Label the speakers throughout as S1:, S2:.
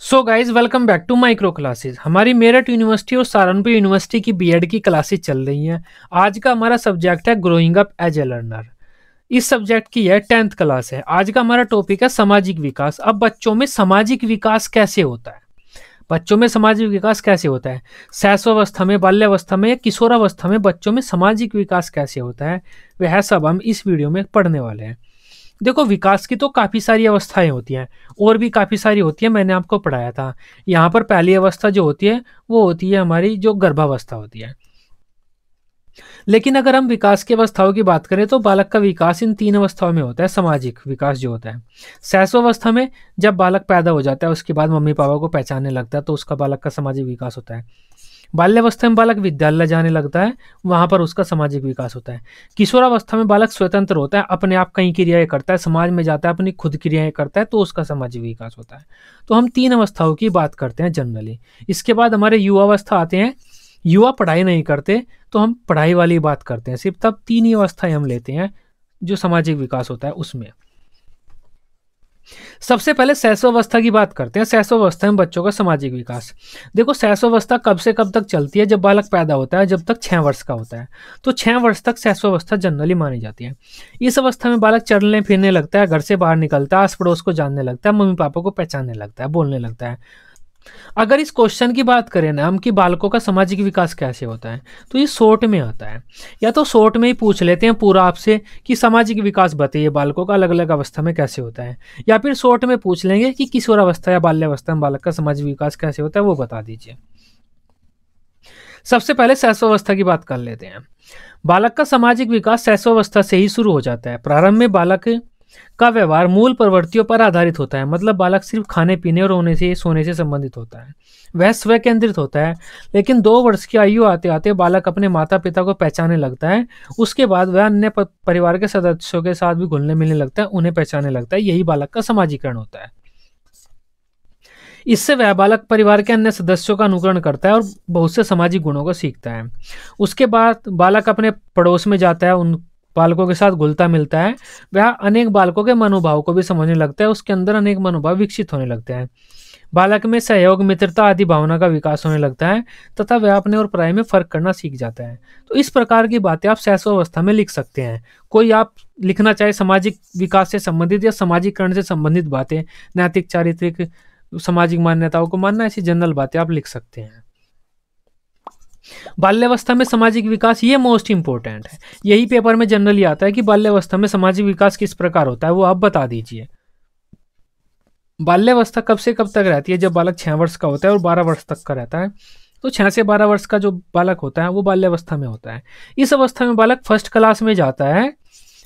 S1: so guys welcome back to Micro Classes हमारी Meerut University और Saharanpur University की बीएड की क्लासेज चल रही हैं आज का हमारा सब्जेक्ट है growing up as a learner इस सब्जेक्ट की है टेंथ क्लास है आज का हमारा टॉपिक है सामाजिक विकास अब बच्चों में सामाजिक विकास कैसे होता है बच्चों में सामाजिक विकास कैसे होता है शैशवावस्था में बाल्यावस्था में या किशोरावस्था में बच्चों में सामाजिक विकास कैसे होता है वह सब हम इस वीडियो में पढ़ने वाले हैं देखो विकास की तो काफ़ी सारी अवस्थाएं होती हैं और भी काफ़ी सारी होती है मैंने आपको पढ़ाया था यहाँ पर पहली अवस्था जो होती है वो होती है हमारी जो गर्भावस्था होती है लेकिन अगर हम विकास की अवस्थाओं की बात करें तो बालक का विकास इन तीन अवस्थाओं में होता है सामाजिक विकास जो होता है अवस्था में जब बालक पैदा हो जाता है उसके बाद मम्मी पापा को पहचानने लगता है तो उसका बालक का सामाजिक विकास होता है बाल्यावस्था में बालक विद्यालय जाने लगता है वहाँ पर उसका सामाजिक विकास होता है किशोरावस्था में बालक स्वतंत्र होता है अपने आप कई क्रियाएं करता है समाज में जाता है अपनी खुद क्रियाएं करता है तो उसका सामाजिक विकास होता है तो हम तीन अवस्थाओं की बात करते हैं जनरली इसके बाद हमारे युवावस्था आते हैं युवा पढ़ाई नहीं करते तो हम पढ़ाई वाली बात करते हैं सिर्फ तब तीन ही अवस्थाएं हम लेते हैं जो सामाजिक विकास होता है उसमें सबसे पहले शैशवावस्था की बात करते हैं शैशवावस्था में बच्चों का सामाजिक विकास देखो शैशवावस्था कब से कब तक चलती है जब बालक पैदा होता है जब तक छः वर्ष का होता है तो छः वर्ष तक शैशवावस्था जनरली मानी जाती है इस अवस्था में बालक चलने फिरने लगता है घर से बाहर निकलता है आस पड़ोस को जानने लगता है मम्मी पापा को पहचानने लगता है बोलने लगता है अगर इस क्वेश्चन की बात करें ना हम कि बालकों का सामाजिक विकास कैसे होता है तो ये शॉर्ट में आता है या तो शॉर्ट में ही पूछ लेते हैं पूरा आपसे कि सामाजिक विकास बताइए बालकों का अलग अलग अवस्था में कैसे होता है या फिर शॉर्ट में पूछ लेंगे कि किशोर अवस्था या बाल्यावस्था में बालक का सामाजिक विकास कैसे होता है वो बता दीजिए सबसे पहले शैशवावस्था की बात कर लेते हैं बालक का सामाजिक विकास शैशवावस्था से ही शुरू हो जाता है प्रारंभ में बालक का व्यवहार मूल प्रवृत्तियों पर आधारित होता है मतलब बालक सिर्फ खाने पीने और होने से सोने से संबंधित होता है वह स्व केंद्रित होता है लेकिन दो वर्ष की आयु आते आते बालक अपने माता पिता को पहचाने लगता है उसके बाद वह अन्य परिवार के सदस्यों के साथ भी घुलने मिलने लगता है उन्हें पहचाने लगता है यही बालक का सामाजिकरण होता है इससे वह बालक परिवार के अन्य सदस्यों का अनुकरण करता है और बहुत से सामाजिक गुणों को सीखता है उसके बाद बालक अपने पड़ोस में जाता है उन बालकों के साथ घुलता मिलता है वह अनेक बालकों के मनोभाव को भी समझने लगता है उसके अंदर अनेक मनोभाव विकसित होने लगते हैं बालक में सहयोग मित्रता आदि भावना का विकास होने लगता है तथा वह अपने और पराये में फर्क करना सीख जाता है तो इस प्रकार की बातें आप अवस्था में लिख सकते हैं कोई आप लिखना चाहे सामाजिक विकास से संबंधित या सामाजिकरण से संबंधित बातें नैतिक चारित्रिक सामाजिक मान्यताओं को मानना ऐसी जनरल बातें आप लिख सकते हैं बाल्यावस्था में सामाजिक विकास ये मोस्ट इंपॉर्टेंट है यही पेपर में जनरली आता है कि बाल्यावस्था में सामाजिक विकास किस प्रकार होता है वो आप बता दीजिए बाल्यावस्था कब से कब तक रहती है जब बालक छः वर्ष का होता है और बारह वर्ष तक का रहता है तो छः से बारह वर्ष का जो बालक होता है वो बाल्यावस्था में होता है इस अवस्था में बालक फर्स्ट क्लास में जाता है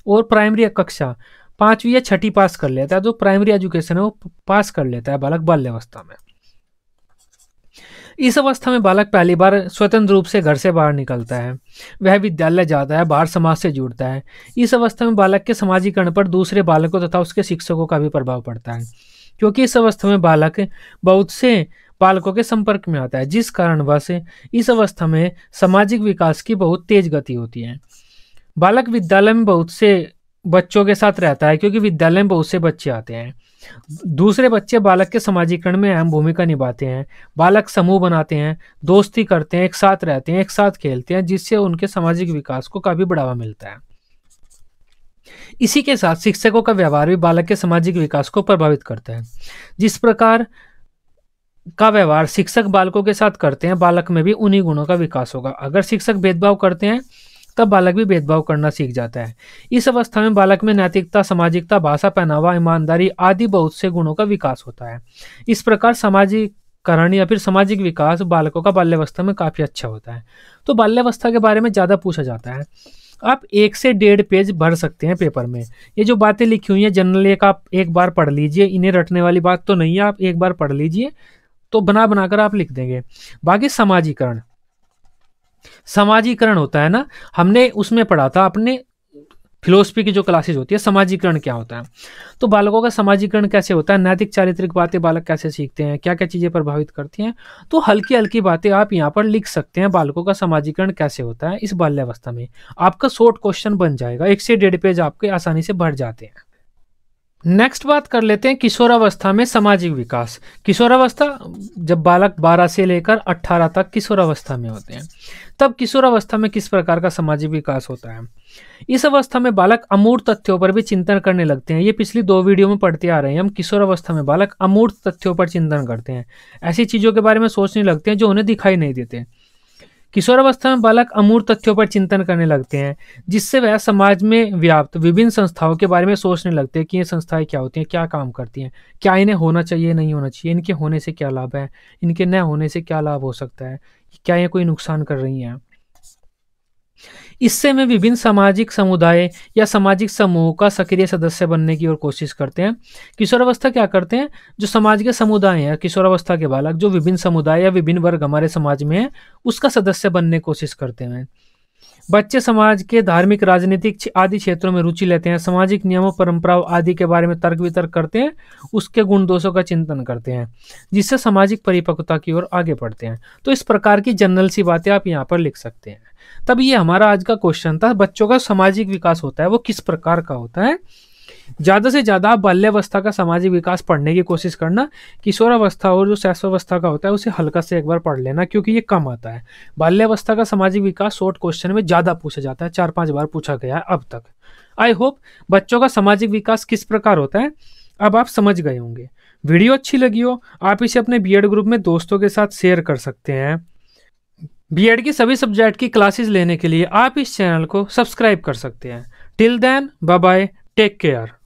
S1: और प्राइमरी कक्षा पाँचवीं या छठी पास कर लेता है जो प्राइमरी एजुकेशन है वो पास कर लेता है बालक बाल्यावस्था में इस अवस्था में बालक पहली बार स्वतंत्र रूप से घर से बाहर निकलता है वह विद्यालय जाता है बाहर समाज से जुड़ता है इस अवस्था में बालक के समाजीकरण पर दूसरे बालकों तथा उसके शिक्षकों का भी प्रभाव पड़ता है क्योंकि इस अवस्था में बालक बहुत से बालकों के संपर्क में आता है जिस कारणवश इस अवस्था में सामाजिक विकास की बहुत तेज गति होती है बालक विद्यालय में बहुत से बच्चों के साथ रहता है क्योंकि विद्यालय में बहुत से बच्चे आते हैं दूसरे बच्चे बालक के समाजीकरण में अहम भूमिका निभाते हैं बालक समूह बनाते हैं दोस्ती करते हैं एक साथ रहते हैं एक साथ खेलते हैं जिससे उनके सामाजिक विकास को काफी बढ़ावा मिलता है इसी के साथ शिक्षकों का व्यवहार भी बालक के सामाजिक विकास को प्रभावित करता है जिस प्रकार का व्यवहार शिक्षक बालकों के साथ करते हैं बालक में भी उन्हीं गुणों का विकास होगा अगर शिक्षक भेदभाव करते हैं तब बालक भी भेदभाव करना सीख जाता है इस अवस्था में बालक में नैतिकता सामाजिकता भाषा पहनावा ईमानदारी आदि बहुत से गुणों का विकास होता है इस प्रकार सामाजिक करण या फिर सामाजिक विकास बालकों का बाल्यावस्था में काफ़ी अच्छा होता है तो बाल्यावस्था के बारे में ज़्यादा पूछा जाता है आप एक से डेढ़ पेज भर सकते हैं पेपर में ये जो बातें लिखी हुई हैं जनरल एक आप एक बार पढ़ लीजिए इन्हें रटने वाली बात तो नहीं है आप एक बार पढ़ लीजिए तो बना बनाकर आप लिख देंगे बाकी समाजीकरण समाजीकरण होता है ना हमने उसमें पढ़ा था अपने फिलोसफी की जो क्लासेज होती है समाजीकरण क्या होता है तो बालकों का समाजीकरण कैसे होता है नैतिक चारित्रिक बातें बालक कैसे सीखते हैं क्या क्या चीज़ें प्रभावित करती हैं तो हल्की हल्की बातें आप यहाँ पर लिख सकते हैं बालकों का समाजीकरण कैसे होता है इस बाल्यावस्था में आपका शॉर्ट क्वेश्चन बन जाएगा एक से डेढ़ पेज आपके आसानी से भर जाते हैं नेक्स्ट बात कर लेते हैं किशोरावस्था में सामाजिक विकास किशोरावस्था जब बालक 12 से लेकर 18 तक किशोरावस्था में होते हैं तब किशोरावस्था में किस प्रकार का सामाजिक विकास होता है इस अवस्था में बालक अमूर्त तथ्यों पर भी चिंतन करने लगते हैं ये पिछली दो वीडियो में पढ़ते आ रहे हैं हम किशोरावस्था में बालक अमूर्त तथ्यों पर चिंतन करते हैं ऐसी चीज़ों के बारे में सोचने लगते हैं जो उन्हें दिखाई नहीं देते किशोरावस्था में बालक अमूर्त तथ्यों पर चिंतन करने लगते हैं जिससे वह समाज में व्याप्त विभिन्न संस्थाओं के बारे में सोचने लगते हैं कि ये संस्थाएं क्या होती हैं क्या काम करती हैं क्या इन्हें होना चाहिए नहीं होना चाहिए इनके होने से क्या लाभ है इनके न होने से क्या लाभ हो सकता है क्या ये कोई नुकसान कर रही हैं इससे में विभिन्न सामाजिक समुदाय या सामाजिक समूह का सक्रिय सदस्य बनने की ओर कोशिश करते हैं किशोरावस्था क्या करते हैं जो समाज के समुदाय हैं किशोरावस्था के बालक जो विभिन्न समुदाय या विभिन्न वर्ग हमारे समाज में है उसका सदस्य बनने की कोशिश करते हैं बच्चे समाज के धार्मिक राजनीतिक आदि क्षेत्रों में रुचि लेते हैं सामाजिक नियमों परंपराओं आदि के बारे में तर्क वितर्क करते हैं उसके गुण दोषों का चिंतन करते हैं जिससे सामाजिक परिपक्वता की ओर आगे बढ़ते हैं तो इस प्रकार की जनरल सी बातें आप यहाँ पर लिख सकते हैं तब ये हमारा आज का क्वेश्चन था बच्चों का सामाजिक विकास होता है वो किस प्रकार का होता है ज़्यादा से ज़्यादा बाल्यावस्था का सामाजिक विकास पढ़ने की कोशिश करना किशोरावस्था और जो शैशवावस्था का होता है उसे हल्का से एक बार पढ़ लेना क्योंकि ये कम आता है बाल्यावस्था का सामाजिक विकास शॉर्ट क्वेश्चन में ज़्यादा पूछा जाता है चार पाँच बार पूछा गया है अब तक आई होप बच्चों का सामाजिक विकास किस प्रकार होता है अब आप समझ गए होंगे वीडियो अच्छी लगी हो आप इसे अपने बी ग्रुप में दोस्तों के साथ शेयर कर सकते हैं बी एड के सभी सब्जेक्ट की क्लासेस लेने के लिए आप इस चैनल को सब्सक्राइब कर सकते हैं till then bye bye take care